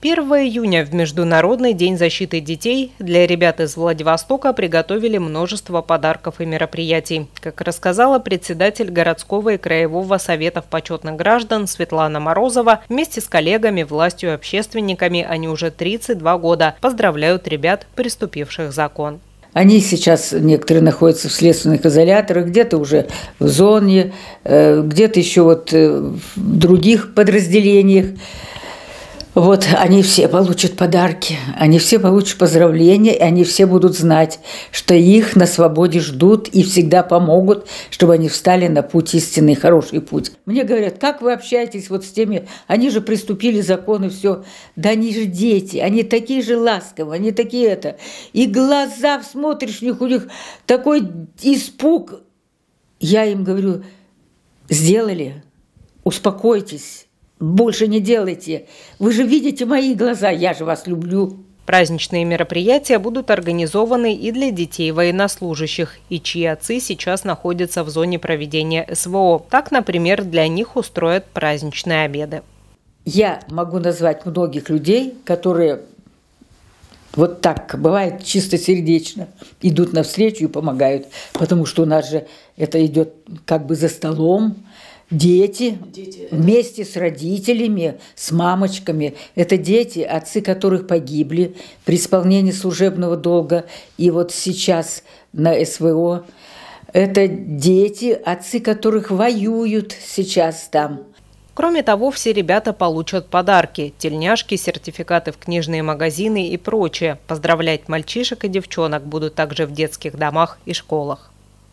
1 июня в Международный день защиты детей для ребят из Владивостока приготовили множество подарков и мероприятий. Как рассказала председатель городского и краевого советов почетных граждан Светлана Морозова, вместе с коллегами, властью и общественниками они уже 32 года поздравляют ребят, приступивших закон. Они сейчас, некоторые находятся в следственных изоляторах, где-то уже в зоне, э, где-то еще вот э, в других подразделениях. Вот они все получат подарки, они все получат поздравления, и они все будут знать, что их на свободе ждут и всегда помогут, чтобы они встали на путь истинный, хороший путь. Мне говорят, как вы общаетесь вот с теми, они же приступили закон и все. Да они же дети, они такие же ласковые, они такие это. И глаза смотришь, у них, у них такой испуг. Я им говорю, сделали, успокойтесь, больше не делайте. Вы же видите мои глаза, я же вас люблю. Праздничные мероприятия будут организованы и для детей военнослужащих, и чьи отцы сейчас находятся в зоне проведения СВО. Так, например, для них устроят праздничные обеды. Я могу назвать многих людей, которые вот так, бывает, чисто сердечно идут навстречу и помогают, потому что у нас же это идет как бы за столом, Дети, дети вместе это... с родителями, с мамочками. Это дети, отцы которых погибли при исполнении служебного долга и вот сейчас на СВО. Это дети, отцы которых воюют сейчас там. Кроме того, все ребята получат подарки – тельняшки, сертификаты в книжные магазины и прочее. Поздравлять мальчишек и девчонок будут также в детских домах и школах.